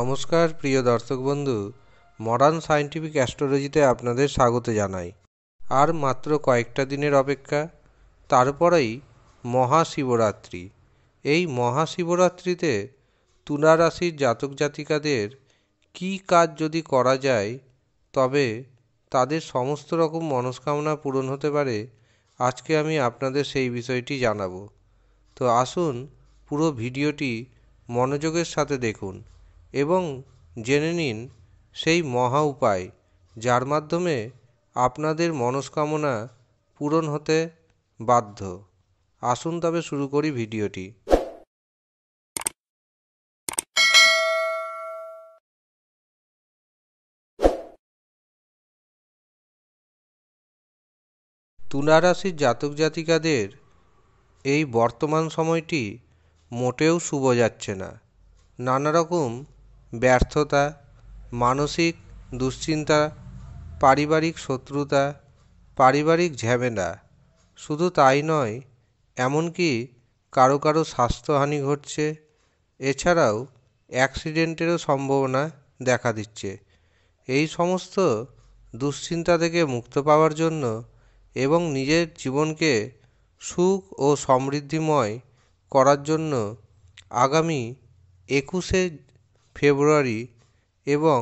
নমস্কার প্রিয় দর্শক বন্ধু মডার্ন সায়েন্টিফিক অ্যাস্ট্রোলজিতে আপনাদের স্বাগত জানাই আর মাত্র কয়েকটা দিনের অপেক্ষা তারপরেই মহাশিবরাত্রি এই মহাশিবরাত্রিতে তুলা রাশির জাতক জাতিকাদের কি কাজ যদি করা যায় তবে তাদের সমস্ত রকম মনস্কামনা পূরণ হতে পারে আজকে আমি আপনাদের সেই বিষয়টি জানাবো তো আসুন পুরো ভিডিওটি মনোযোগের সাথে দেখুন এবং জেনে নিন সেই মহা উপায় যার মাধ্যমে আপনাদের মনস্কামনা পূরণ হতে বাধ্য আসুন তবে শুরু করি ভিডিওটি তুলা রাশির জাতক জাতিকাদের এই বর্তমান সময়টি মোটেও শুভ যাচ্ছে না নানা রকম ব্যর্থতা মানসিক দুশ্চিন্তা পারিবারিক শত্রুতা পারিবারিক ঝ্যামেলা শুধু তাই নয় এমনকি কারো কারো স্বাস্থ্যহানি ঘটছে এছাড়াও অ্যাক্সিডেন্টেরও সম্ভাবনা দেখা দিচ্ছে এই সমস্ত দুশ্চিন্তা থেকে মুক্ত পাওয়ার জন্য এবং নিজের জীবনকে সুখ ও সমৃদ্ধিময় করার জন্য আগামী একুশে ফেব্রুয়ারি এবং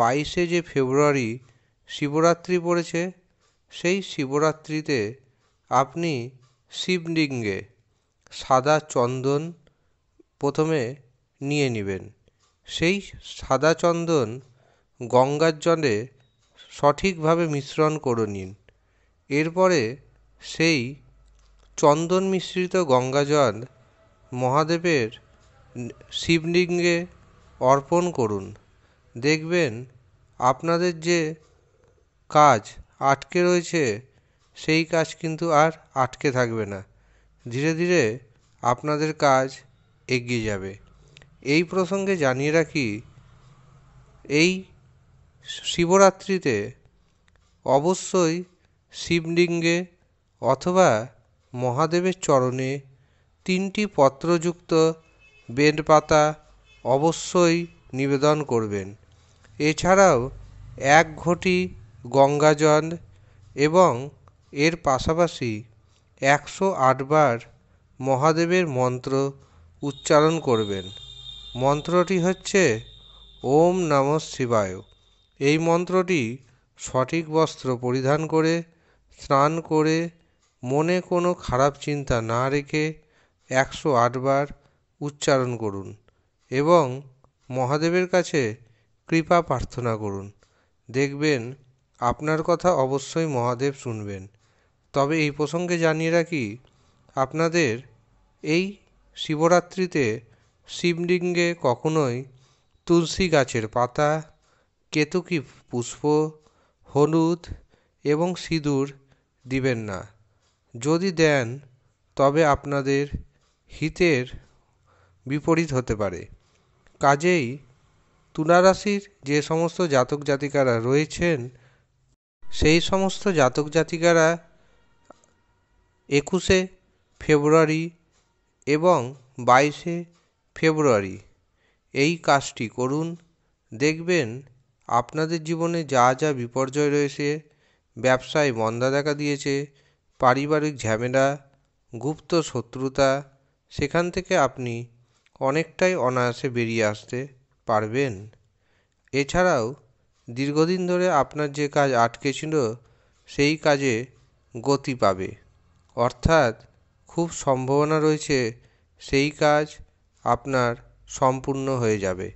বাইশে যে ফেব্রুয়ারি শিবরাত্রি পড়েছে সেই শিবরাত্রিতে আপনি শিবলিঙ্গে সাদা চন্দন প্রথমে নিয়ে নেবেন সেই সাদা চন্দন গঙ্গার জলে সঠিকভাবে মিশ্রণ করে নিন এরপরে সেই চন্দন মিশ্রিত গঙ্গা জল মহাদেবের শিবলিঙ্গে অর্পণ করুন দেখবেন আপনাদের যে কাজ আটকে রয়েছে সেই কাজ কিন্তু আর আটকে থাকবে না ধীরে ধীরে আপনাদের কাজ এগিয়ে যাবে এই প্রসঙ্গে জানিয়ে রাখি এই শিবরাত্রিতে অবশ্যই শিবলিঙ্গে অথবা মহাদেবের চরণে তিনটি পত্রযুক্ত বেলপাতা অবশ্যই নিবেদন করবেন এছাড়াও এক ঘটি গঙ্গাজল এবং এর পাশাপাশি একশো আটবার মহাদেবের মন্ত্র উচ্চারণ করবেন মন্ত্রটি হচ্ছে ওম নম শিবায় এই মন্ত্রটি সঠিক বস্ত্র পরিধান করে স্নান করে মনে কোনো খারাপ চিন্তা না রেখে একশো আটবার উচ্চারণ করুন এবং মহাদেবের কাছে কৃপা প্রার্থনা করুন দেখবেন আপনার কথা অবশ্যই মহাদেব শুনবেন তবে এই প্রসঙ্গে জানিয়ে রাখি আপনাদের এই শিবরাত্রিতে শিবলিঙ্গে কখনোই তুলসী গাছের পাতা কেতুকি পুষ্প হলুদ এবং সিঁদুর দিবেন না যদি দেন তবে আপনাদের হিতের বিপরীত হতে পারে কাজেই তুলারাশির যে সমস্ত জাতক জাতিকারা রয়েছেন সেই সমস্ত জাতক জাতিকারা একুশে ফেব্রুয়ারি এবং বাইশে ফেব্রুয়ারি এই কাজটি করুন দেখবেন আপনাদের জীবনে যা যা বিপর্যয় রয়েছে ব্যবসায় মন্দা দেখা দিয়েছে পারিবারিক ঝামেলা গুপ্ত শত্রুতা সেখান থেকে আপনি অনেকটাই অনায়াসে বেরিয়ে আসতে পারবেন এছাড়াও দীর্ঘদিন ধরে আপনার যে কাজ আটকে ছিল সেই কাজে গতি পাবে অর্থাৎ খুব সম্ভাবনা রয়েছে সেই কাজ আপনার সম্পূর্ণ হয়ে যাবে